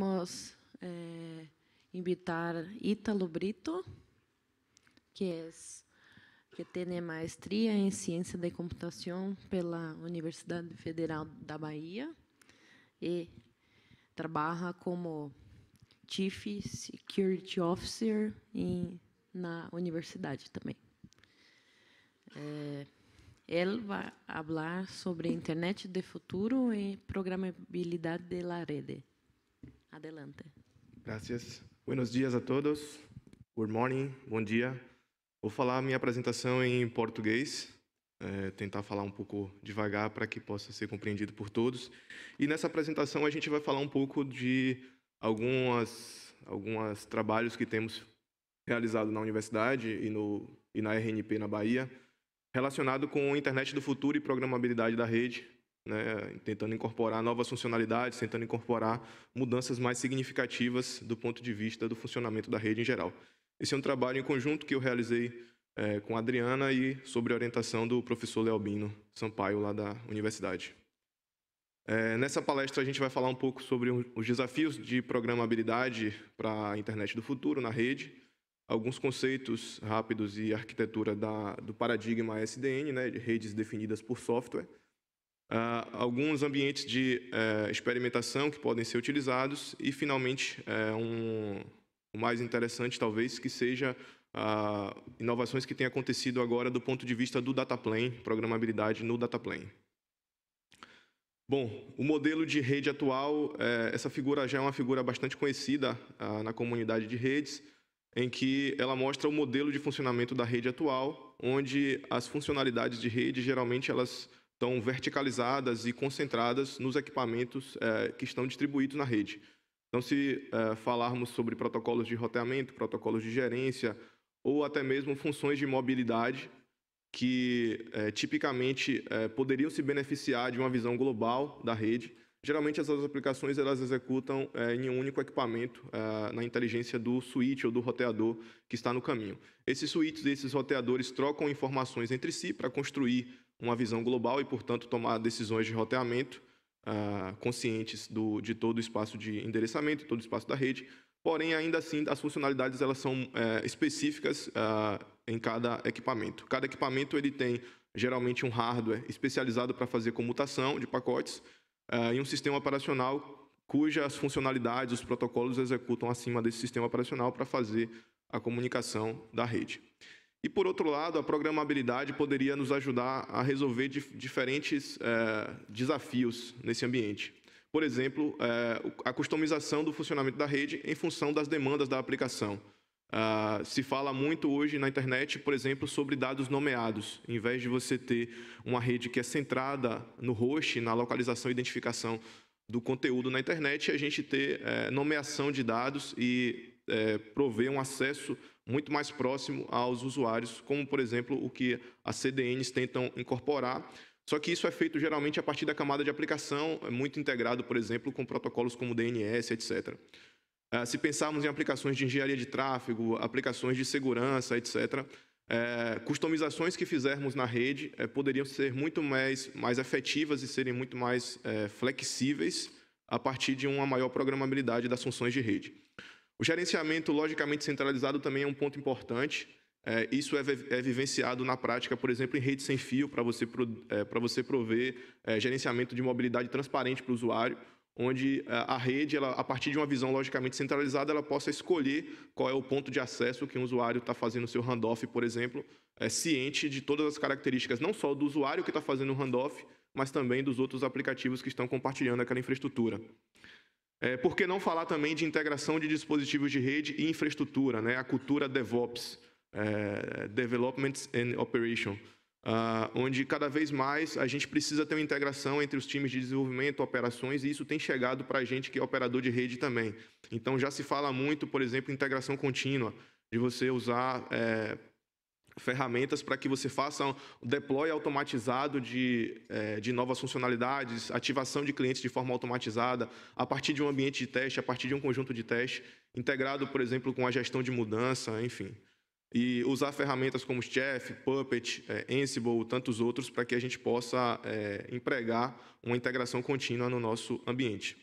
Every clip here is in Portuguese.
Vamos é, invitar Ítalo Brito, que é que tem maestria em ciência de computação pela Universidade Federal da Bahia e trabalha como Chief Security Officer em, na universidade também. É, ele vai falar sobre a internet de futuro e programabilidade da rede. Adelante. Gracias. Buenos dias a todos. Good morning. Bom dia. Vou falar a minha apresentação em português. É, tentar falar um pouco devagar para que possa ser compreendido por todos. E nessa apresentação a gente vai falar um pouco de algumas alguns trabalhos que temos realizado na universidade e no e na RNP na Bahia, relacionado com a internet do futuro e programabilidade da rede, né, tentando incorporar novas funcionalidades, tentando incorporar mudanças mais significativas do ponto de vista do funcionamento da rede em geral. Esse é um trabalho em conjunto que eu realizei é, com a Adriana e sobre orientação do professor Leobino Sampaio, lá da universidade. É, nessa palestra a gente vai falar um pouco sobre os desafios de programabilidade para a internet do futuro na rede, alguns conceitos rápidos e arquitetura da, do paradigma SDN, né, de redes definidas por software, Uh, alguns ambientes de uh, experimentação que podem ser utilizados e, finalmente, uh, um, o mais interessante talvez que seja ah, inovações que têm acontecido agora do ponto de vista do dataplane, programabilidade no dataplane. Bom, o modelo de rede atual, eh, essa figura já é uma figura bastante conhecida ah, na comunidade de redes, em que ela mostra o modelo de funcionamento da rede atual, onde as funcionalidades de rede geralmente elas estão verticalizadas e concentradas nos equipamentos é, que estão distribuídos na rede. Então, se é, falarmos sobre protocolos de roteamento, protocolos de gerência ou até mesmo funções de mobilidade que é, tipicamente poderiam se beneficiar de uma visão global da rede, geralmente essas aplicações elas executam em um único equipamento na inteligência do switch ou do roteador que está no caminho. Esses switches e esses roteadores trocam informações entre si para construir uma visão global e, portanto, tomar decisões de roteamento uh, conscientes do, de todo o espaço de endereçamento, todo o espaço da rede. Porém, ainda assim, as funcionalidades elas são eh, específicas uh, em cada equipamento. Cada equipamento ele tem geralmente um hardware especializado para fazer comutação de pacotes ah, e um sistema operacional cujas funcionalidades, os protocolos executam acima desse sistema operacional para fazer a comunicação da rede. E, por outro lado, a programabilidade poderia nos ajudar a resolver dif diferentes eh, desafios nesse ambiente. Por exemplo, eh, a customização do funcionamento da rede em função das demandas da aplicação. Uh, se fala muito hoje na internet, por exemplo, sobre dados nomeados. Em vez de você ter uma rede que é centrada no host, na localização e identificação do conteúdo na internet, a gente ter eh, nomeação de dados e prover um acesso muito mais próximo aos usuários, como, por exemplo, o que as CDNs tentam incorporar. Só que isso é feito geralmente a partir da camada de aplicação, é muito integrado, por exemplo, com protocolos como DNS, etc. É, se pensarmos em aplicações de engenharia de tráfego, aplicações de segurança, etc., é, customizações que fizermos na rede poderiam ser muito mais, mais efetivas e serem muito mais flexíveis a partir de uma maior programabilidade das funções de rede. O gerenciamento logicamente centralizado também é um ponto importante. É, isso é, é, vivenciado na prática, por exemplo, em rede sem fio, para você, pro, é, você prover é, gerenciamento de mobilidade transparente para o usuário, onde é, a rede, ela, a partir de uma visão logicamente centralizada, ela possa escolher qual é o ponto de acesso que um usuário está fazendo o seu handoff, por exemplo, é, ciente de todas as características, não só do usuário que está fazendo o handoff, mas também dos outros aplicativos que estão compartilhando aquela infraestrutura. É, por que não falar também de integração de dispositivos de rede e infraestrutura, né? a cultura DevOps, é, Development and Operation, ah, onde cada vez mais a gente precisa ter uma integração entre os times de desenvolvimento, operações, e isso tem chegado para a gente que é operador de rede também. Então já se fala muito, por exemplo, integração contínua, de você usar é, ferramentas para que você faça um deploy automatizado de, eh, de novas funcionalidades, ativação de clientes de forma automatizada, a partir de um ambiente de teste, a partir de um conjunto de teste, integrado, por exemplo, com a gestão de mudança, enfim. E usar ferramentas como Chef, Puppet, eh, Ansible, tantos outros, para que a gente possa é, empregar uma integração contínua no nosso ambiente.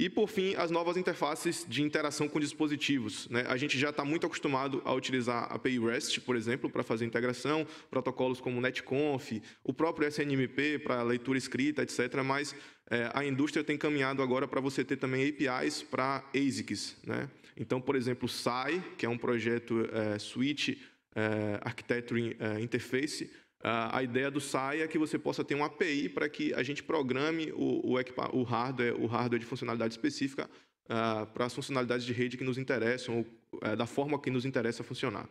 E, por fim, as novas interfaces de interação com dispositivos. Né? A gente já está muito acostumado a utilizar a API REST, por exemplo, para fazer integração, protocolos como NetConf, o próprio SNMP para leitura escrita, etc. Mas é, a indústria tem caminhado agora para você ter também APIs para ASICs. Né? Então, por exemplo, SAI, que é um projeto é, eh, Switch eh, é, Architecture Interface, ah, a ideia do SAI é que você possa ter um API para que a gente programe o, o, o, hardware, o hardware de funcionalidade específica uh, para as funcionalidades de rede que nos interessam, ou, uh, da forma que nos interessa funcionar.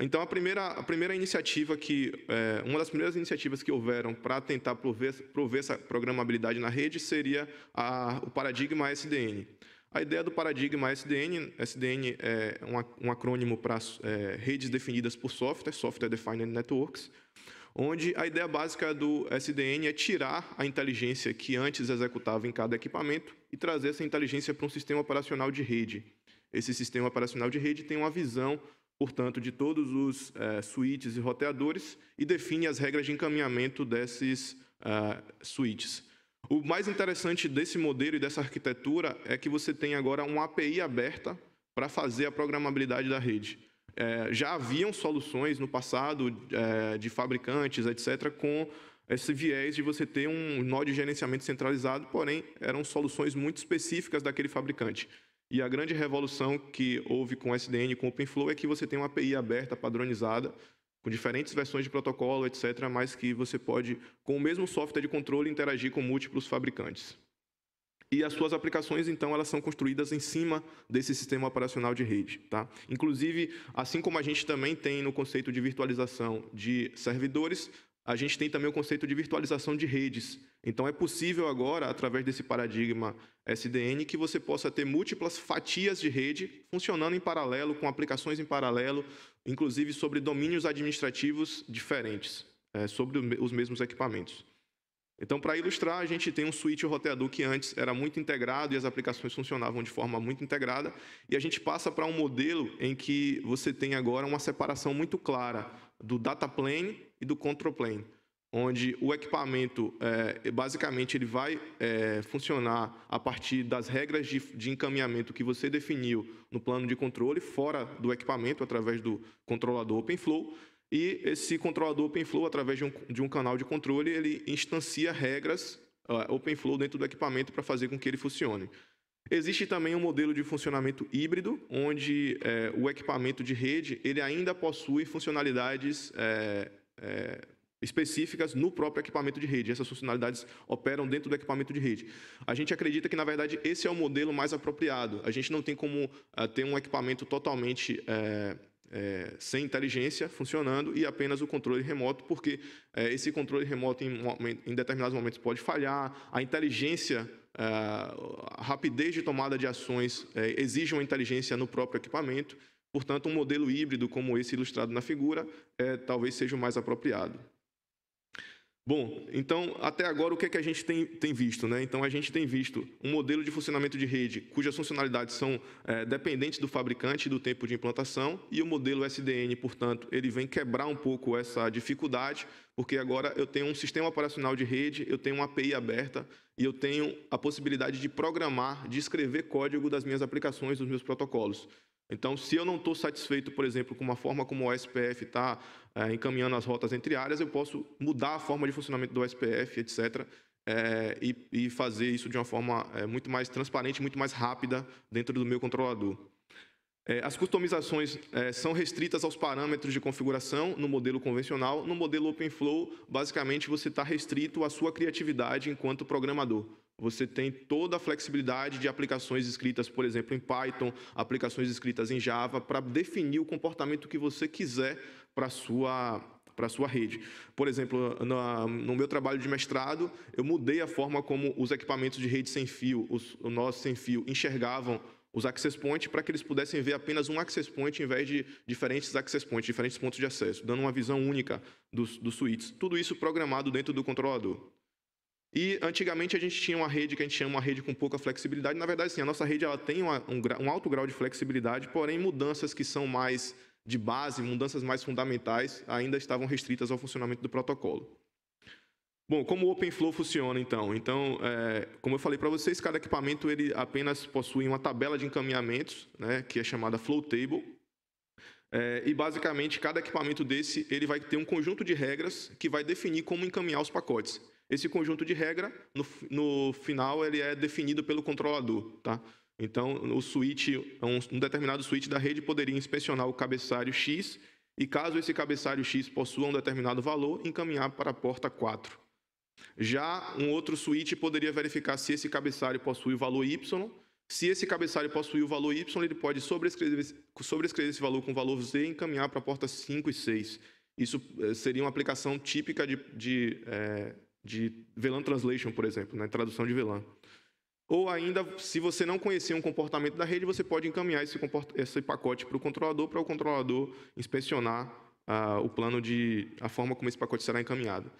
Então, a primeira, a primeira iniciativa que, uh, uma das primeiras iniciativas que houveram para tentar prover, prover essa programabilidade na rede seria a, o paradigma SDN. A ideia do paradigma SDN, SDN é um, acrônimo para é, redes definidas por software, Software Defined Networks, onde a ideia básica do SDN é tirar a inteligência que antes executava em cada equipamento e trazer essa inteligência para um sistema operacional de rede. Esse sistema operacional de rede tem uma visão, portanto, de todos os é, switches e roteadores e define as regras de encaminhamento desses é, switches. O mais interessante desse modelo e dessa arquitetura é que você tem agora uma API aberta para fazer a programabilidade da rede. É, já haviam soluções no passado é, de fabricantes, etc., com esse viés de você ter um nó de gerenciamento centralizado, porém eram soluções muito específicas daquele fabricante. E a grande revolução que houve com o SDN e com o OpenFlow é que você tem uma API aberta, padronizada, com diferentes versões de protocolo, etc., mas que você pode, com o mesmo software de controle, interagir com múltiplos fabricantes. E as suas aplicações, então, elas são construídas em cima desse sistema operacional de rede. Tá? Inclusive, assim como a gente também tem no conceito de virtualização de servidores, a gente tem também o conceito de virtualização de redes. Então, é possível agora, através desse paradigma SDN, que você possa ter múltiplas fatias de rede funcionando em paralelo, com aplicações em paralelo, inclusive sobre domínios administrativos diferentes, é, sobre os mesmos equipamentos. Então, para ilustrar, a gente tem um switch roteador que antes era muito integrado e as aplicações funcionavam de forma muito integrada, e a gente passa para um modelo em que você tem agora uma separação muito clara do data plane e do control plane, onde o equipamento, é, basicamente, ele vai é, funcionar a partir das regras de, de encaminhamento que você definiu no plano de controle, fora do equipamento, através do controlador OpenFlow, e esse controlador OpenFlow, através de um, de um, canal de controle, ele instancia regras uh, é, OpenFlow dentro do equipamento para fazer com que ele funcione. Existe também um modelo de funcionamento híbrido, onde é, o equipamento de rede ele ainda possui funcionalidades é, é, específicas no próprio equipamento de rede. Essas funcionalidades operam dentro do equipamento de rede. A gente acredita que, na verdade, esse é o modelo mais apropriado. A gente não tem como é, ter um equipamento totalmente. É, é, sem inteligência funcionando e apenas o controle remoto, porque é, esse controle remoto em, em, determinados momentos pode falhar, a inteligência é, a rapidez de tomada de ações é, exige uma inteligência no próprio equipamento, portanto, um modelo híbrido como esse ilustrado na figura é, talvez seja o mais apropriado. Bom, então, até agora, o que, é que a gente tem, tem visto? Né? Então, a gente tem visto um modelo de funcionamento de rede cujas funcionalidades são é, dependentes do fabricante e do tempo de implantação, e o modelo SDN, portanto, ele vem quebrar um pouco essa dificuldade porque agora eu tenho um sistema operacional de rede, eu tenho uma API aberta e eu tenho a possibilidade de programar, de escrever código das minhas aplicações, dos meus protocolos. Então, se eu não estou satisfeito, por exemplo, com uma forma como o OSPF está é, eh, encaminhando as rotas entre áreas, eu posso mudar a forma de funcionamento do OSPF, etc., é, eh, e, e, fazer isso de uma forma é, muito mais transparente, muito mais rápida dentro do meu controlador. É, as customizações é, são restritas aos parâmetros de configuração no modelo convencional. No modelo OpenFlow, basicamente, você está restrito à sua criatividade enquanto programador. Você tem toda a flexibilidade de aplicações escritas, por exemplo, em Python, aplicações escritas em Java, para definir o comportamento que você quiser para a sua para sua rede. Por exemplo, no meu trabalho de mestrado, eu mudei a forma como os equipamentos de rede sem fio, os, nós sem fio, enxergavam os access points para que eles pudessem ver apenas um access point em vez de diferentes access points, diferentes pontos de acesso, dando uma visão única dos, dos suítes. Tudo isso programado dentro do controlador. E antigamente a gente tinha uma rede que a gente chama uma rede com pouca flexibilidade. Na verdade, sim, a nossa rede ela tem uma, um, um alto grau de flexibilidade, porém mudanças que são mais de base, mudanças mais fundamentais, ainda estavam restritas ao funcionamento do protocolo. Bom, como o OpenFlow funciona então? Então, é, como eu falei para vocês, cada equipamento ele apenas possui uma tabela de encaminhamentos, né, que é chamada Flow Table. É, e basicamente cada equipamento desse ele vai ter um conjunto de regras que vai definir como encaminhar os pacotes. Esse conjunto de regra no, no final ele é definido pelo controlador, tá? Então, o switch, é um, um determinado switch da rede poderia inspecionar o cabeçalho X e caso esse cabeçalho X possua um determinado valor, encaminhar para a porta 4. Já um outro switch poderia verificar se esse cabeçalho possui o valor Y. Se esse cabeçalho possui o valor Y, ele pode sobrescrever, sobrescrever esse valor com o valor Z e encaminhar para a porta 5 e 6. Isso eh, seria uma aplicação típica de, de, é, de VLAN Translation, por exemplo, né? tradução de VLAN. Ou ainda, se você não conhecer um comportamento da rede, você pode encaminhar esse, esse pacote para o controlador, para o controlador inspecionar ah, o plano de a forma como esse pacote será encaminhado.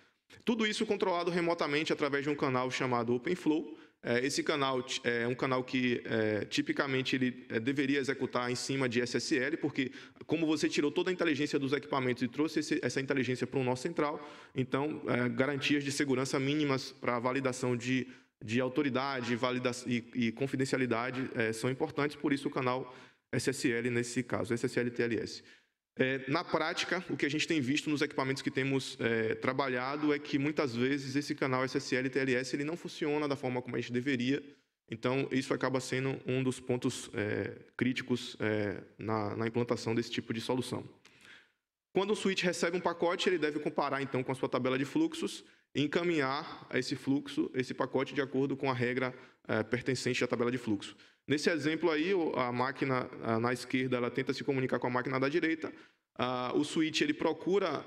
Tudo isso controlado remotamente através de um canal chamado OpenFlow. É, esse canal é um canal que é, tipicamente ele é, deveria executar em cima de SSL, porque como você tirou toda a inteligência dos equipamentos e trouxe essa inteligência para o nosso central, então garantias de segurança mínimas para a validação de, de autoridade validação, e, e confidencialidade são importantes, por isso o canal SSL nesse caso, SSL TLS. É, na prática, o que a gente tem visto nos equipamentos que temos é, trabalhado é que muitas vezes esse canal SSL e TLS ele não funciona da forma como a gente deveria. Então, isso acaba sendo um dos pontos é, críticos é, na, na implantação desse tipo de solução. Quando o switch recebe um pacote, ele deve comparar então com a sua tabela de fluxos e encaminhar esse fluxo, esse pacote, de acordo com a regra é, pertencente à tabela de fluxo. Nesse exemplo aí, a máquina na esquerda ela tenta se comunicar com a máquina da direita. o switch ele procura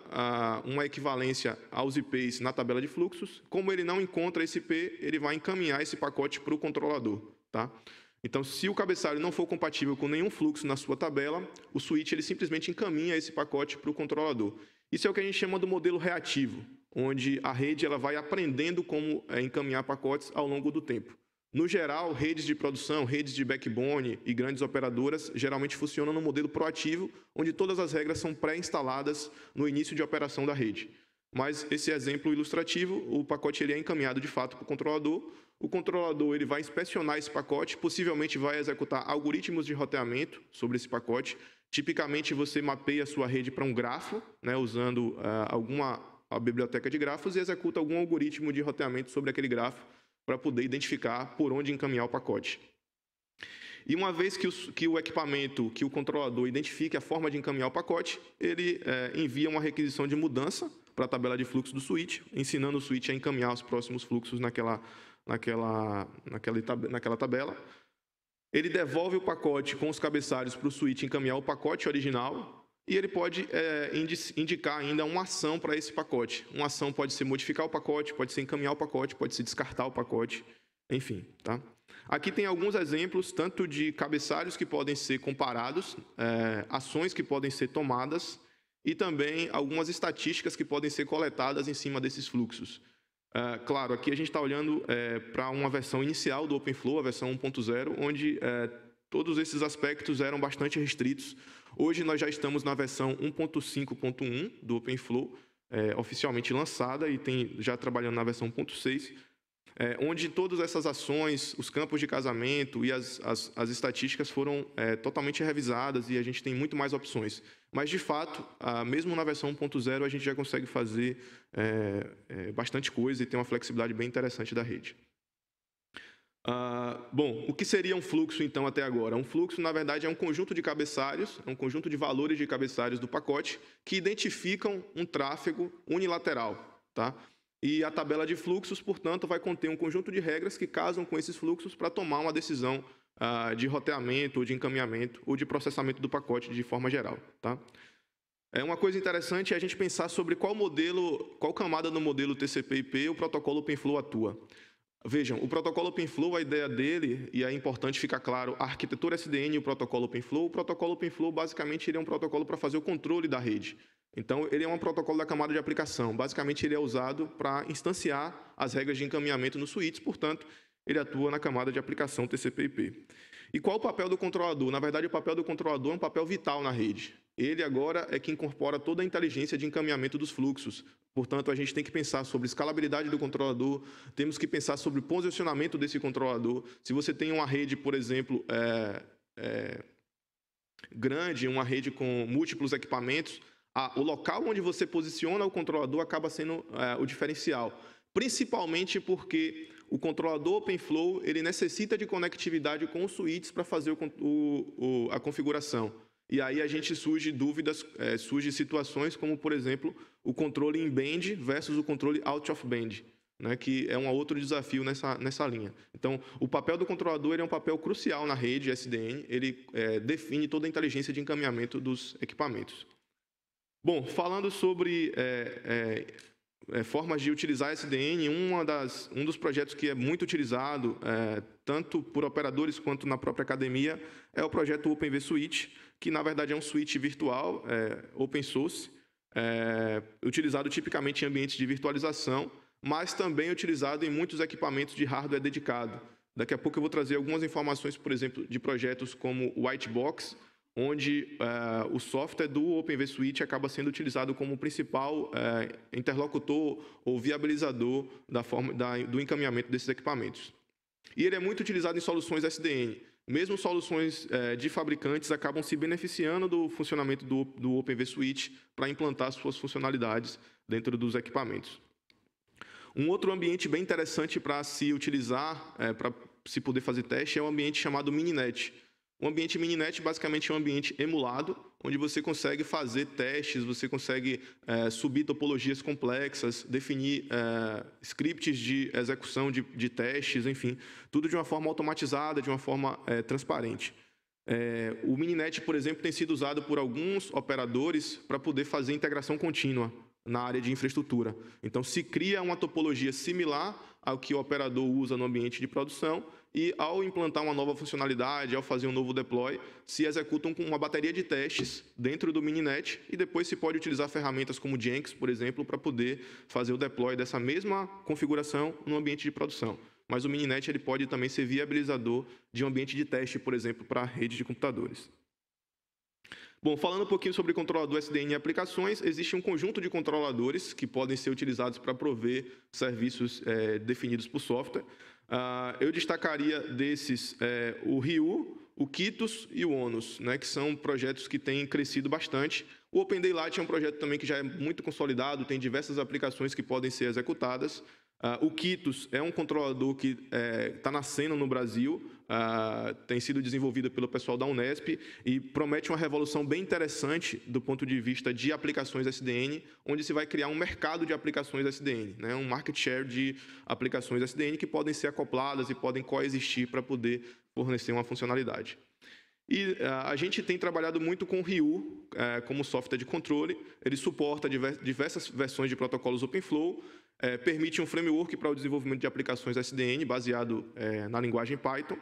uma equivalência aos IPs na tabela de fluxos. Como ele não encontra esse IP, ele vai encaminhar esse pacote para o controlador. Tá? Então, se o cabeçalho não for compatível com nenhum fluxo na sua tabela, o switch ele simplesmente encaminha esse pacote para o controlador. Isso é o que a gente chama do modelo reativo, onde a rede ela vai aprendendo como é, encaminhar pacotes ao longo do tempo. No geral, redes de produção, redes de backbone e grandes operadoras geralmente funcionam no modelo proativo, onde todas as regras são pré-instaladas no início de operação da rede. Mas esse exemplo ilustrativo, o pacote ele é encaminhado de fato para o controlador. O controlador ele vai inspecionar esse pacote, possivelmente vai executar algoritmos de roteamento sobre esse pacote. Tipicamente você mapeia a sua rede para um grafo, né, usando uh, alguma a biblioteca de grafos e executa algum algoritmo de roteamento sobre aquele grafo para poder identificar por onde encaminhar o pacote. E uma vez que o, que o, equipamento, que o controlador identifique a forma de encaminhar o pacote, ele é, envia uma requisição de mudança para a tabela de fluxo do switch, ensinando o switch a encaminhar os próximos fluxos naquela, naquela, naquela, naquela tabela. Ele devolve o pacote com os cabeçalhos para o switch encaminhar o pacote original, e ele pode é, indicar ainda uma ação para esse pacote. Uma ação pode ser modificar o pacote, pode ser encaminhar o pacote, pode ser descartar o pacote, enfim. Tá? Aqui tem alguns exemplos, tanto de cabeçalhos que podem ser comparados, é, ações que podem ser tomadas e também algumas estatísticas que podem ser coletadas em cima desses fluxos. É, claro, aqui a gente está olhando é, para uma versão inicial do OpenFlow, a versão 1.0, onde é, todos esses aspectos eram bastante restritos Hoje nós já estamos na versão 1.5.1 do OpenFlow, é, oficialmente lançada e tem já trabalhando na versão 1.6, é, onde todas essas ações, os campos de casamento e as, as, as estatísticas foram é, totalmente revisadas e a gente tem muito mais opções. Mas, de fato, a, mesmo na versão 1.0, a gente já consegue fazer é, é, bastante coisa e tem uma flexibilidade bem interessante da rede. Ah, bom, o que seria um fluxo então até agora? Um fluxo, na verdade, é um conjunto de cabeçalhos, é um conjunto de valores de cabeçalhos do pacote que identificam um tráfego unilateral. Tá? E a tabela de fluxos, portanto, vai conter um conjunto de regras que casam com esses fluxos para tomar uma decisão ah, de roteamento, ou de encaminhamento, ou de processamento do pacote de forma geral. Tá? É uma coisa interessante é a gente pensar sobre qual modelo, qual camada no modelo TCP/IP o protocolo OpenFlow atua. Vejam, o protocolo OpenFlow, a ideia dele, e é importante ficar claro, a arquitetura SDN e o protocolo OpenFlow, o protocolo OpenFlow basicamente ele é um protocolo para fazer o controle da rede. Então, ele é um protocolo da camada de aplicação. Basicamente, ele é usado para instanciar as regras de encaminhamento nos suítes, portanto, ele atua na camada de aplicação TCP/IP. E qual o papel do controlador? Na verdade, o papel do controlador é um papel vital na rede. Ele agora é que incorpora toda a inteligência de encaminhamento dos fluxos. Portanto, a gente tem que pensar sobre escalabilidade do controlador, temos que pensar sobre o posicionamento desse controlador. Se você tem uma rede, por exemplo, é, é, grande, uma rede com múltiplos equipamentos, a, o local onde você posiciona o controlador acaba sendo é, o diferencial. Principalmente porque o controlador OpenFlow ele necessita de conectividade com os switches para fazer o, o, a configuração. E aí a gente surge dúvidas, é, surge situações como, por exemplo, o controle em band versus o controle out of band, né, que é um outro desafio nessa, nessa linha. Então, o papel do controlador é um papel crucial na rede SDN, ele é, define toda a inteligência de encaminhamento dos equipamentos. Bom, falando sobre é, é, é formas de utilizar SDN, uma das, um dos projetos que é muito utilizado, é, tanto por operadores quanto na própria academia, é o projeto Open vSwitch, que na verdade é um switch virtual, é, open source, é, utilizado tipicamente em ambientes de virtualização, mas também utilizado em muitos equipamentos de hardware dedicado. Daqui a pouco eu vou trazer algumas informações, por exemplo, de projetos como Whitebox, onde é, o software do OpenV vSwitch acaba sendo utilizado como principal é, interlocutor ou viabilizador da forma, da, do encaminhamento desses equipamentos. E ele é muito utilizado em soluções SDN. Mesmo soluções é, de fabricantes acabam se beneficiando do funcionamento do, do Open vSwitch para implantar suas funcionalidades dentro dos equipamentos. Um outro ambiente bem interessante para se utilizar, é, eh, para se poder fazer teste, é um ambiente chamado Mininet. O ambiente Mininet basicamente é um ambiente emulado, onde você consegue fazer testes, você consegue é, subir topologias complexas, definir é, scripts de execução de, de, testes, enfim, tudo de uma forma automatizada, de uma forma é, transparente. o Mininet, por exemplo, tem sido usado por alguns operadores para poder fazer integração contínua na área de infraestrutura. Então, se cria uma topologia similar ao que o operador usa no ambiente de produção e ao implantar uma nova funcionalidade, ao fazer um novo deploy, se executam com uma bateria de testes dentro do Mininet e depois se pode utilizar ferramentas como Jenkins, por exemplo, para poder fazer o deploy dessa mesma configuração no ambiente de produção. Mas o Mininet ele pode também ser viabilizador de um ambiente de teste, por exemplo, para a rede de computadores. Bom, falando um pouquinho sobre controlador SDN e aplicações, existe um conjunto de controladores que podem ser utilizados para prover serviços é, definidos por software. Ah, eu destacaria desses é, o RIU, o Kitos e o ONUS, né, que são projetos que têm crescido bastante. O Open Daylight é um projeto também que já é muito consolidado, tem diversas aplicações que podem ser executadas. Ah, o Kitos é um controlador que está eh, é, nascendo no Brasil, ah, tem sido desenvolvida pelo pessoal da Unesp e promete uma revolução bem interessante do ponto de vista de aplicações SDN, onde se vai criar um mercado de aplicações SDN, né? um market share de aplicações SDN que podem ser acopladas e podem coexistir para poder fornecer uma funcionalidade. E ah, a gente tem trabalhado muito com o Ryu eh, como software de controle. Ele suporta diversas versões de protocolos OpenFlow, eh, permite um framework para o desenvolvimento de aplicações SDN baseado eh, na linguagem Python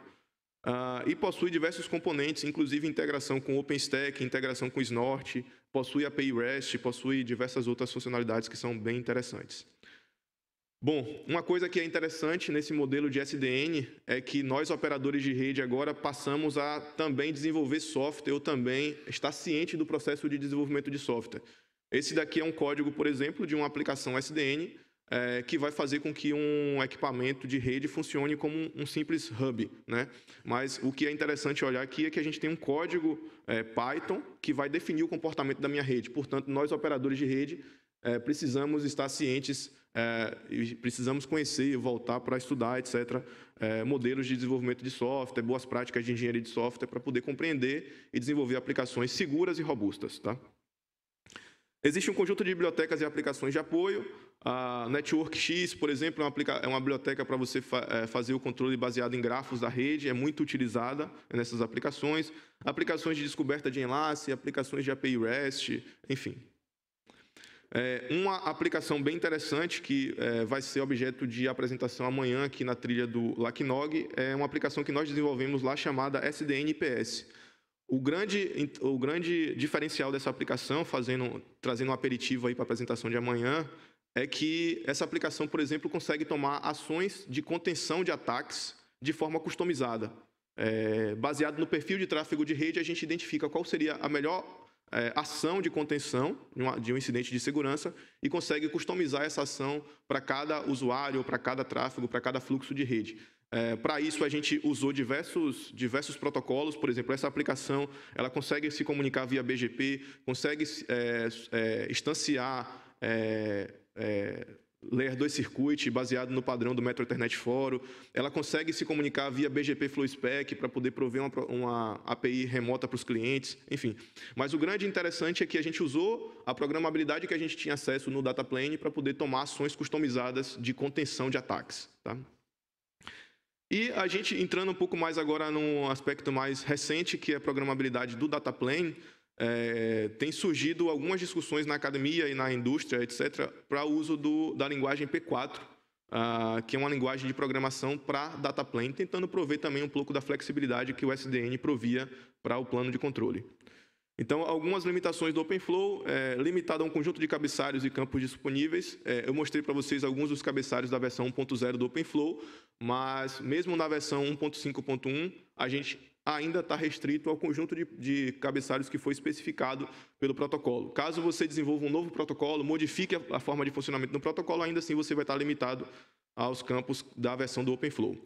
Uh, e possui diversos componentes, inclusive integração com OpenStack, integração com Snort, possui API REST, possui diversas outras funcionalidades que são bem interessantes. Bom, uma coisa que é interessante nesse modelo de SDN é que nós, operadores de rede, agora passamos a também desenvolver software ou também estar ciente do processo de desenvolvimento de software. Esse daqui é um código, por exemplo, de uma aplicação SDN é, que vai fazer com que um equipamento de rede funcione como um, simples hub. Né? Mas o que é interessante olhar aqui é que a gente tem um código é, Python que vai definir o comportamento da minha rede. Portanto, nós, operadores de rede, é, precisamos estar cientes, é, e precisamos conhecer e voltar para estudar, etc., é, modelos de desenvolvimento de software, boas práticas de engenharia de software, para poder compreender e desenvolver aplicações seguras e robustas. Tá? Existe um conjunto de bibliotecas e aplicações de apoio, a Network X, por exemplo, é uma, é uma biblioteca para você fa é, fazer o controle baseado em grafos da rede, é muito utilizada nessas aplicações. Aplicações de descoberta de enlace, aplicações de API REST, enfim. É, uma aplicação bem interessante, que é, vai ser objeto de apresentação amanhã aqui na trilha do LACNOG, é uma aplicação que nós desenvolvemos lá chamada SDNPS. O grande, o grande diferencial dessa aplicação, fazendo, trazendo um aperitivo aí para a apresentação de amanhã, é que essa aplicação, por exemplo, consegue tomar ações de contenção de ataques de forma customizada. É, baseado no perfil de tráfego de rede, a gente identifica qual seria a melhor é, ação de contenção de, um incidente de segurança e consegue customizar essa ação para cada usuário, para cada tráfego, para cada fluxo de rede. É, para isso, a gente usou diversos, diversos protocolos, por exemplo, essa aplicação ela consegue se comunicar via BGP, consegue é, é, instanciar é, é, Layer 2 Circuit, baseado no padrão do Metro Ethernet Forum, Ela consegue se comunicar via BGP FlowSpec para poder prover uma, uma API remota para os clientes, enfim. Mas o grande interessante é que a gente usou a programabilidade que a gente tinha acesso no Data Plane para poder tomar ações customizadas de contenção de ataques. Tá? E a gente entrando um pouco mais agora num aspecto mais recente, que é a programabilidade do Data Plane, é, tem surgido algumas discussões na academia e na indústria, etc., para o uso do, da linguagem P4, uh, ah, que é uma linguagem de programação para data plane, tentando prover também um pouco da flexibilidade que o SDN provia para o plano de controle. Então, algumas limitações do OpenFlow, é, eh, limitado a um conjunto de cabeçalhos e campos disponíveis. É, eu mostrei para vocês alguns dos cabeçalhos da versão 1.0 do OpenFlow, mas mesmo na versão 1.5.1, a gente ainda está restrito ao conjunto de, de, cabeçalhos que foi especificado pelo protocolo. Caso você desenvolva um novo protocolo, modifique a, a forma de funcionamento do protocolo, ainda assim você vai estar limitado aos campos da versão do OpenFlow.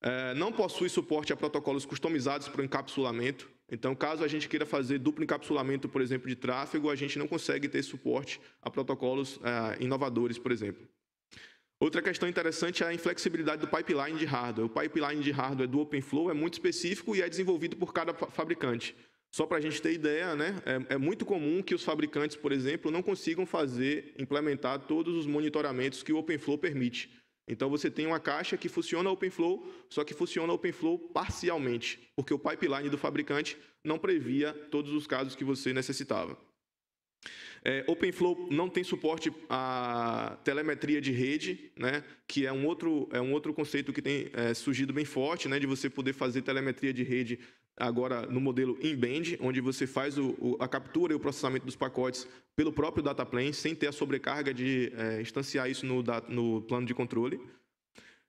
É, não possui suporte a protocolos customizados para o encapsulamento. Então, caso a gente queira fazer duplo encapsulamento, por exemplo, de tráfego, a gente não consegue ter suporte a protocolos é, inovadores, por exemplo. Outra questão interessante é a inflexibilidade do pipeline de hardware. O pipeline de hardware do OpenFlow é muito específico e é desenvolvido por cada fabricante. Só para a gente ter ideia, né, é, é, muito comum que os fabricantes, por exemplo, não consigam fazer, implementar todos os monitoramentos que o OpenFlow permite. Então você tem uma caixa que funciona OpenFlow, só que funciona OpenFlow parcialmente, porque o pipeline do fabricante não previa todos os casos que você necessitava. É, OpenFlow não tem suporte à telemetria de rede, né, que é um, outro, é um outro conceito que tem é, surgido bem forte, né, de você poder fazer telemetria de rede agora no modelo in-band, onde você faz o, o, a captura e o processamento dos pacotes pelo próprio data plane, sem ter a sobrecarga de é, instanciar isso no, no plano de controle.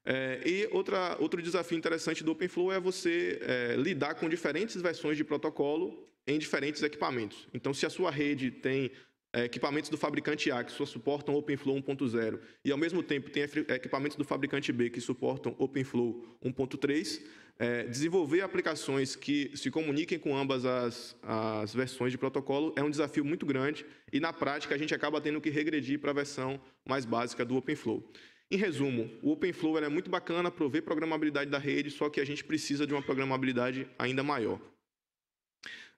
É, e outra, outro desafio interessante do OpenFlow é você é, lidar com diferentes versões de protocolo em diferentes equipamentos. Então, se a sua rede tem é, equipamentos do fabricante A que só suportam OpenFlow 1.0 e, ao mesmo tempo, tem é, equipamentos do fabricante B que suportam OpenFlow 1.3, é, desenvolver aplicações que se comuniquem com ambas as, as versões de protocolo é um desafio muito grande e, na prática, a gente acaba tendo que regredir para a versão mais básica do OpenFlow. Em resumo, o OpenFlow é muito bacana, prover programabilidade da rede, só que a gente precisa de uma programabilidade ainda maior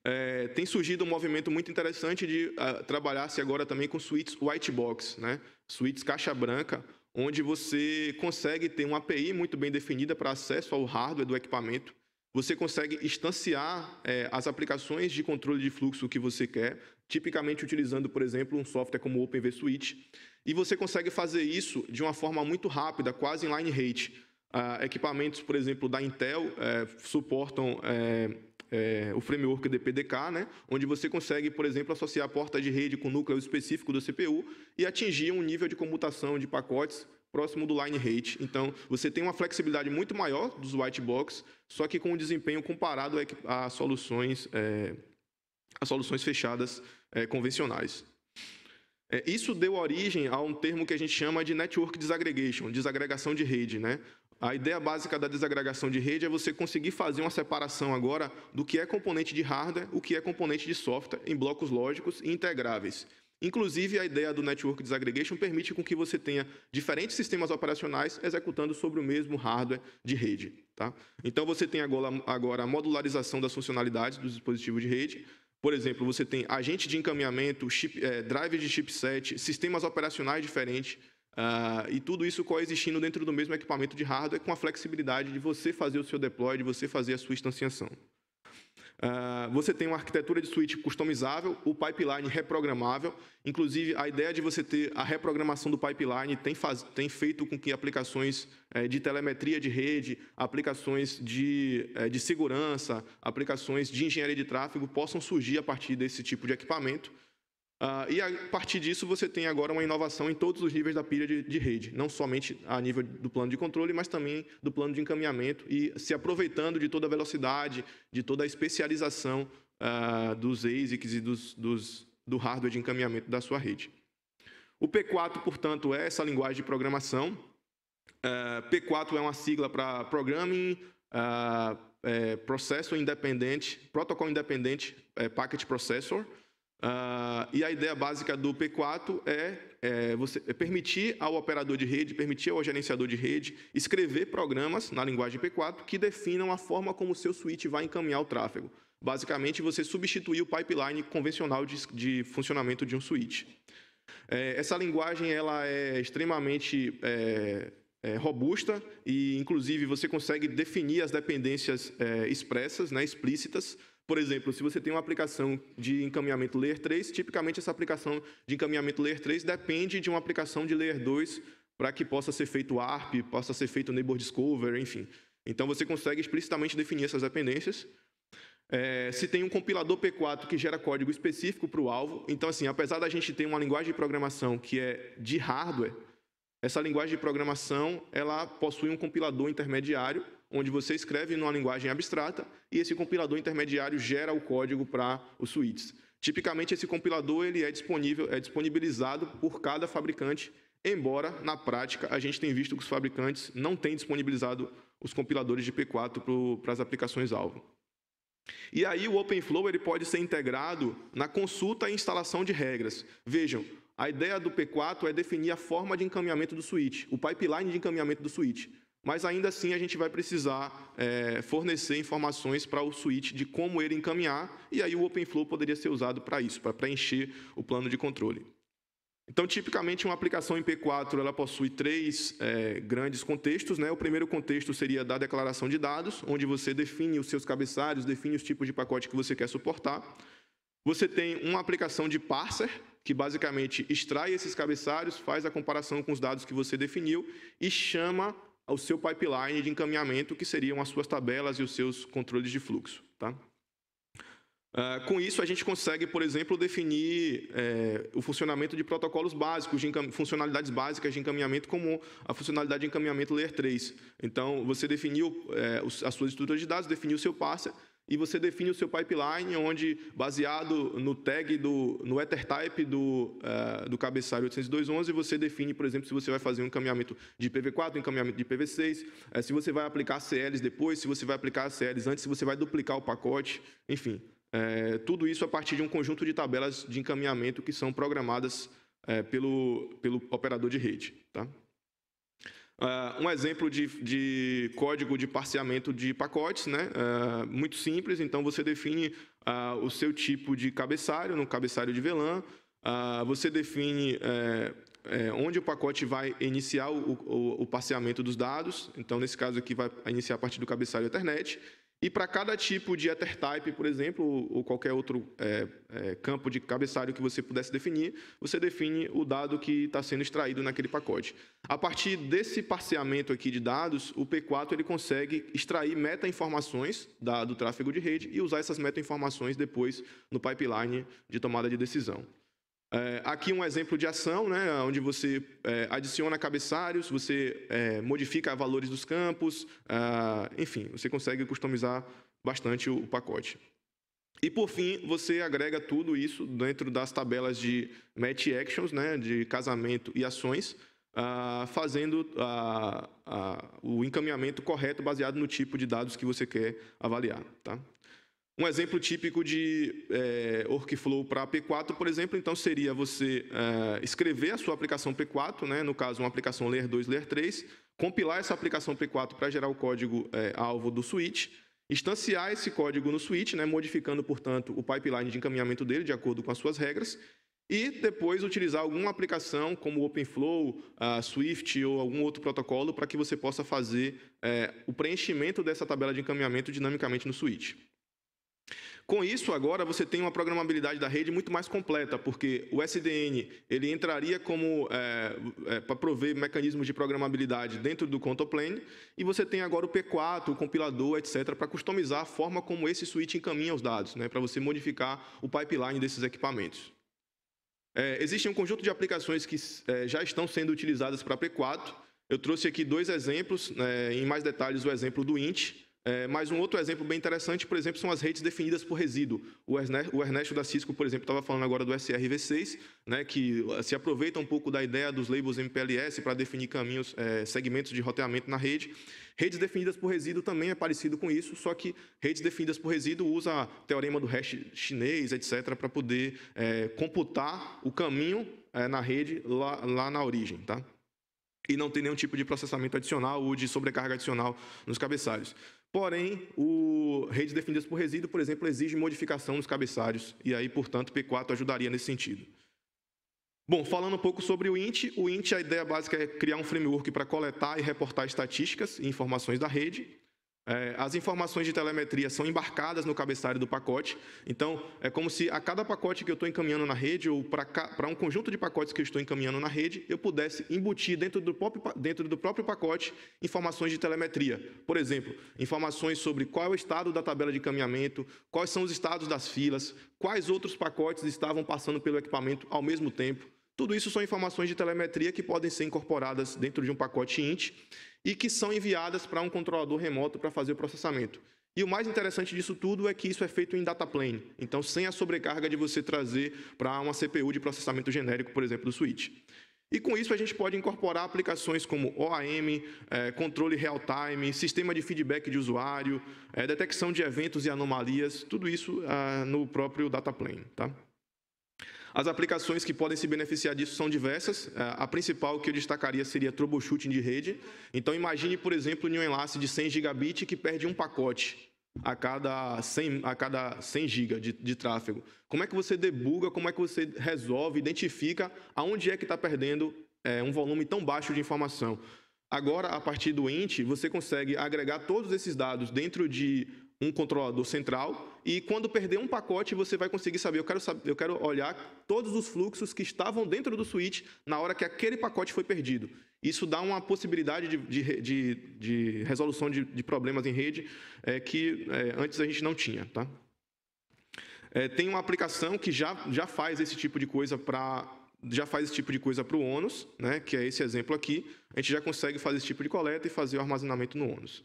é, tem surgido um movimento muito interessante de ah, trabalhar-se agora também com suítes white box, né? suítes caixa branca, onde você consegue ter uma API muito bem definida para acesso ao hardware do equipamento, você consegue instanciar é, as aplicações de controle de fluxo que você quer, tipicamente utilizando, por exemplo, um software como o OpenVSwitch, e você consegue fazer isso de uma forma muito rápida, quase em line rate. Ah, equipamentos, por exemplo, da Intel é, suportam é, é, o framework DPDK, né, onde você consegue, por exemplo, associar a porta de rede com o núcleo específico do CPU e atingir um nível de comutação de pacotes próximo do line rate. Então, você tem uma flexibilidade muito maior dos white box, só que com um desempenho comparado a, soluções, é, a soluções fechadas é, convencionais. É, isso deu origem a um termo que a gente chama de network disaggregation, desagregação de rede, né? A ideia básica da desagregação de rede é você conseguir fazer uma separação agora do que é componente de hardware, o que é componente de software em blocos lógicos e integráveis. Inclusive, a ideia do Network Disaggregation permite com que você tenha diferentes sistemas operacionais executando sobre o mesmo hardware de rede. Tá? Então, você tem agora a modularização das funcionalidades dos dispositivos de rede. Por exemplo, você tem agente de encaminhamento, chip, é, eh, drive de chipset, sistemas operacionais diferentes, Uh, e tudo isso coexistindo dentro do mesmo equipamento de hardware com a flexibilidade de você fazer o seu deploy, de você fazer a sua instanciação. Uh, você tem uma arquitetura de switch customizável, o pipeline reprogramável. Inclusive, a ideia de você ter a reprogramação do pipeline tem, faz, tem feito com que aplicações é, de telemetria de rede, aplicações de, é, de segurança, aplicações de engenharia de tráfego possam surgir a partir desse tipo de equipamento. Ah, e a partir disso, você tem agora uma inovação em todos os níveis da pilha de, de, rede, não somente a nível do plano de controle, mas também do plano de encaminhamento e se aproveitando de toda a velocidade, de toda a especialização ah, dos ASICs e dos, dos, do hardware de encaminhamento da sua rede. O P4, portanto, é essa linguagem de programação. Ah, P4 é uma sigla para Programming é, Processo Independente, Protocolo Independente é, Packet Processor. Uh, e a ideia básica do P4 é, é, você, é, permitir ao operador de rede, permitir ao gerenciador de rede escrever programas na linguagem P4 que definam a forma como o seu switch vai encaminhar o tráfego. Basicamente, você substituir o pipeline convencional de, de funcionamento de um switch. É, essa linguagem ela é extremamente é, é robusta e, inclusive, você consegue definir as dependências é, expressas, né, explícitas, por exemplo, se você tem uma aplicação de encaminhamento Layer 3, tipicamente essa aplicação de encaminhamento Layer 3 depende de uma aplicação de Layer 2 para que possa ser feito ARP, possa ser feito Neighbor Discover, enfim. Então você consegue explicitamente definir essas dependências. É, se tem um compilador P4 que gera código específico para o alvo, então assim, apesar da gente ter uma linguagem de programação que é de hardware, essa linguagem de programação ela possui um compilador intermediário onde você escreve numa linguagem abstrata e esse compilador intermediário gera o código para os suítes. Tipicamente, esse compilador ele é, disponível, é disponibilizado por cada fabricante, embora, na prática, a gente tenha visto que os fabricantes não têm disponibilizado os compiladores de P4 para as aplicações-alvo. E aí o OpenFlow ele pode ser integrado na consulta e instalação de regras. Vejam, a ideia do P4 é definir a forma de encaminhamento do switch, o pipeline de encaminhamento do switch. Mas ainda assim a gente vai precisar é, fornecer informações para o switch de como ele encaminhar, e aí o OpenFlow poderia ser usado para isso, para preencher o plano de controle. Então, tipicamente, uma aplicação p 4 ela possui três é, grandes contextos. Né? O primeiro contexto seria da declaração de dados, onde você define os seus cabeçalhos, define os tipos de pacote que você quer suportar. Você tem uma aplicação de parser, que basicamente extrai esses cabeçalhos, faz a comparação com os dados que você definiu e chama ao seu pipeline de encaminhamento, que seriam as suas tabelas e os seus controles de fluxo. Tá? Uh, com isso, a gente consegue, por exemplo, definir é, o funcionamento de protocolos básicos, de funcionalidades básicas de encaminhamento, como a funcionalidade de encaminhamento Layer 3. Então, você definiu é, as suas estruturas de dados, definiu o seu parser, e você define o seu pipeline, onde, baseado no tag, do, no ethertype do, uh, do cabeçalho 802.11, você define, por exemplo, se você vai fazer um encaminhamento de IPv4, um encaminhamento de IPv6, uh, eh, se você vai aplicar CLs depois, se você vai aplicar CLs antes, se você vai duplicar o pacote, enfim. Uh, tudo isso a partir de um conjunto de tabelas de encaminhamento que são programadas pelo, pelo operador de rede. Tá? Uh, um exemplo de, de, código de parciamento de pacotes, né? Uh, muito simples, então você define uh, o seu tipo de cabeçalho, no cabeçalho de VLAN, você define eh, eh, onde o pacote vai iniciar o, o, o, parciamento dos dados, então nesse caso aqui vai iniciar a partir do cabeçalho Ethernet, e para cada tipo de ether type, por exemplo, ou qualquer outro é, é, campo de cabeçalho que você pudesse definir, você define o dado que está sendo extraído naquele pacote. A partir desse parseamento aqui de dados, o P4 ele consegue extrair meta-informações do tráfego de rede e usar essas meta-informações depois no pipeline de tomada de decisão. É, aqui um exemplo de ação, né, onde você é, adiciona cabeçalhos, você é, modifica valores dos campos, ah, enfim, você consegue customizar bastante o, o, pacote. E por fim, você agrega tudo isso dentro das tabelas de match actions, né, de casamento e ações, ah, fazendo ah, o encaminhamento correto baseado no tipo de dados que você quer avaliar. Tá? Um exemplo típico de é, workflow para P4, por exemplo, então seria você é, escrever a sua aplicação P4, né, no caso uma aplicação Layer 2, Layer 3, compilar essa aplicação P4 para gerar o código é, alvo do switch, instanciar esse código no switch, né, modificando, portanto, o pipeline de encaminhamento dele de acordo com as suas regras, e depois utilizar alguma aplicação como OpenFlow, Swift ou algum outro protocolo para que você possa fazer é, o preenchimento dessa tabela de encaminhamento dinamicamente no switch. Com isso, agora você tem uma programabilidade da rede muito mais completa, porque o SDN ele entraria como é, eh, é, eh, para prover mecanismos de programabilidade dentro do Contoplane, e você tem agora o P4, o compilador, etc., para customizar a forma como esse switch encaminha os dados, né, para você modificar o pipeline desses equipamentos. É, existe um conjunto de aplicações que é, já estão sendo utilizadas para P4. Eu trouxe aqui dois exemplos, né, em mais detalhes o exemplo do Int, é, mas um outro exemplo bem interessante, por exemplo, são as redes definidas por resíduo. O Ernesto, o Ernesto da Cisco, por exemplo, estava falando agora do SRV6, né, que eh, se aproveita um pouco da ideia dos labels MPLS para definir caminhos, é, segmentos de roteamento na rede. Redes definidas por resíduo também é parecido com isso, só que redes definidas por resíduo usa teorema do hash chinês, etc., para poder é, computar o caminho na rede lá, lá na origem. Tá? E não tem nenhum tipo de processamento adicional ou de sobrecarga adicional nos cabeçalhos. Porém, o redes definidas por resíduo, por exemplo, exige modificação nos cabeçalhos, e aí, portanto, P4 ajudaria nesse sentido. Bom, falando um pouco sobre o INT, o INT, a ideia básica é criar um framework para coletar e reportar estatísticas e informações da rede, é, as informações de telemetria são embarcadas no cabeçalho do pacote, então é como se a cada pacote que eu estou encaminhando na rede, ou para um conjunto de pacotes que eu estou encaminhando na rede, eu pudesse embutir dentro do, próprio, dentro do próprio pacote informações de telemetria. Por exemplo, informações sobre qual é o estado da tabela de caminhamento, quais são os estados das filas, quais outros pacotes estavam passando pelo equipamento ao mesmo tempo. Tudo isso são informações de telemetria que podem ser incorporadas dentro de um pacote int e que são enviadas para um controlador remoto para fazer o processamento. E o mais interessante disso tudo é que isso é feito em data plane, então sem a sobrecarga de você trazer para uma CPU de processamento genérico, por exemplo, do switch. E com isso a gente pode incorporar aplicações como OAM, é, eh, controle real-time, sistema de feedback de usuário, é, detecção de eventos e anomalias, tudo isso é, no próprio data plane. Tá? As aplicações que podem se beneficiar disso são diversas. É, a principal que eu destacaria seria troubleshooting de rede. Então, imagine, por exemplo, um enlace de 100 gigabit que perde um pacote a cada 100, a cada 100 GB de, de tráfego. Como é que você debuga, como é que você resolve, identifica aonde é que está perdendo é, um volume tão baixo de informação? Agora, a partir do int, você consegue agregar todos esses dados dentro de um controlador central e quando perder um pacote você vai conseguir saber eu quero saber, eu quero olhar todos os fluxos que estavam dentro do switch na hora que aquele pacote foi perdido isso dá uma possibilidade de, de, de, de resolução de, de, problemas em rede é, que é, antes a gente não tinha tá é, tem uma aplicação que já, já faz esse tipo de coisa para já faz esse tipo de coisa para o ONUS, né, que é esse exemplo aqui. A gente já consegue fazer esse tipo de coleta e fazer o armazenamento no ONUS.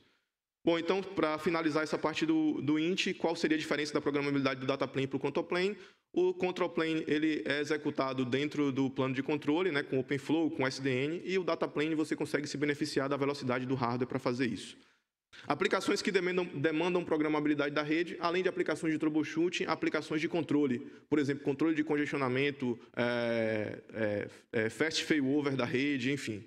Bom, então, para finalizar essa parte do, do int, qual seria a diferença da programabilidade do dataplane para o Plane? O controlplane ele é executado dentro do plano de controle, né, com OpenFlow, com SDN, e o dataplane você consegue se beneficiar da velocidade do hardware para fazer isso. Aplicações que demandam, demandam, programabilidade da rede, além de aplicações de troubleshooting, aplicações de controle. Por exemplo, controle de congestionamento, é, é, é, fast failover da rede, enfim.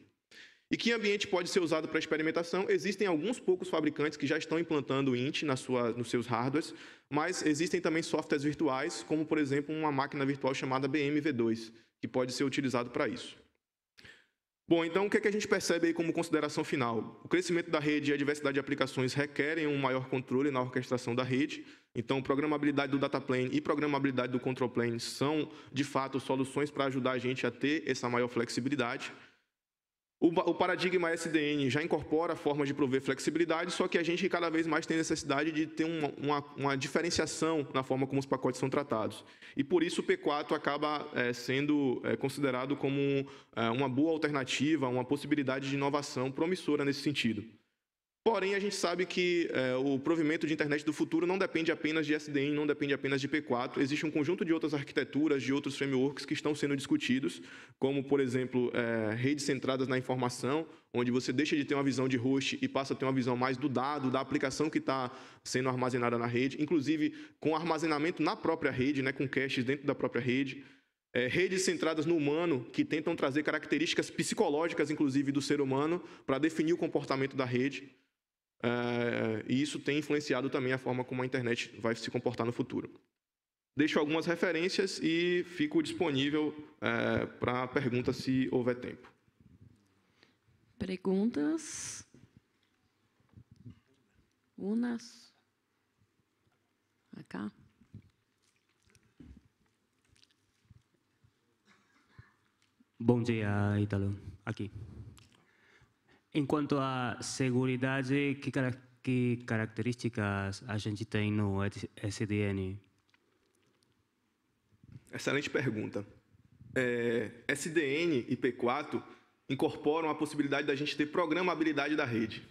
E que ambiente pode ser usado para experimentação? Existem alguns poucos fabricantes que já estão implantando o INT na sua, nos seus hardwares, mas existem também softwares virtuais, como por exemplo uma máquina virtual chamada BMV2, que pode ser utilizado para isso. Bom, então o que, é que a gente percebe aí como consideração final? O crescimento da rede e a diversidade de aplicações requerem um maior controle na orquestração da rede. Então, programabilidade do data plane e programabilidade do control plane são, de fato, soluções para ajudar a gente a ter essa maior flexibilidade. O, paradigma SDN já incorpora formas de prover flexibilidade, só que a gente cada vez mais tem necessidade de ter uma, uma, uma diferenciação na forma como os pacotes são tratados. E por isso o P4 acaba é, sendo é, considerado como é, uma boa alternativa, uma possibilidade de inovação promissora nesse sentido. Porém, a gente sabe que é, o provimento de internet do futuro não depende apenas de SDN, não depende apenas de P4. Existe um conjunto de outras arquiteturas, de outros frameworks que estão sendo discutidos, como, por exemplo, é, redes centradas na informação, onde você deixa de ter uma visão de host e passa a ter uma visão mais do dado, da aplicação que está sendo armazenada na rede, inclusive com armazenamento na própria rede, né, com caches dentro da própria rede. É, redes centradas no humano, que tentam trazer características psicológicas, inclusive, do ser humano, para definir o comportamento da rede. É, e isso tem influenciado também a forma como a internet vai se comportar no futuro. Deixo algumas referências e fico disponível é, para perguntas se houver tempo. Perguntas? Unas? Acá? Bom dia, Italo. Aqui. Em quanto à segurança, que, car que características a gente tem no SDN? Excelente pergunta. É, SDN e P4 incorporam a possibilidade da gente ter programabilidade da rede.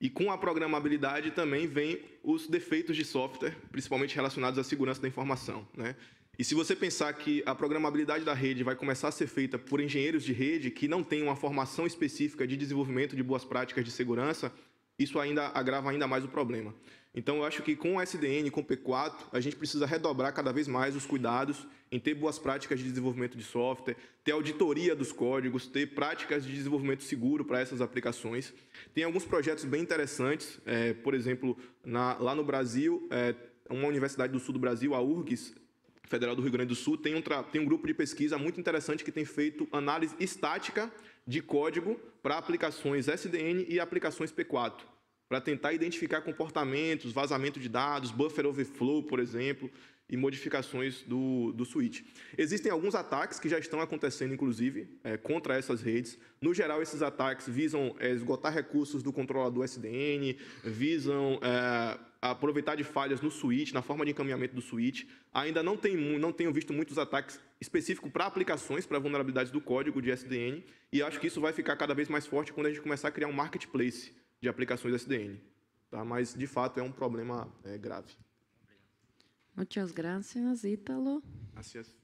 E com a programabilidade também vem os defeitos de software, principalmente relacionados à segurança da informação. Né? E se você pensar que a programabilidade da rede vai começar a ser feita por engenheiros de rede que não têm uma formação específica de desenvolvimento de boas práticas de segurança, isso ainda agrava ainda mais o problema. Então, eu acho que com o SDN, com o P4, a gente precisa redobrar cada vez mais os cuidados em ter boas práticas de desenvolvimento de software, ter auditoria dos códigos, ter práticas de desenvolvimento seguro para essas aplicações. Tem alguns projetos bem interessantes, é, por exemplo, na, lá no Brasil, é, uma universidade do sul do Brasil, a URGS, Federal do Rio Grande do Sul tem um, tem um grupo de pesquisa muito interessante que tem feito análise estática de código para aplicações SDN e aplicações P4, para tentar identificar comportamentos, vazamento de dados, buffer overflow, por exemplo, e modificações do, do switch. Existem alguns ataques que já estão acontecendo, inclusive, é, contra essas redes. No geral, esses ataques visam é, esgotar recursos do controlador SDN, visam é, aproveitar de falhas no switch, na forma de encaminhamento do switch. Ainda não, tem, não tenho visto muitos ataques específicos para aplicações, para vulnerabilidades do código de SDN, e acho que isso vai ficar cada vez mais forte quando a gente começar a criar um marketplace de aplicações SDN. Tá? Mas, de fato, é um problema é, grave. Muchas gracias, Ítalo. Gracias.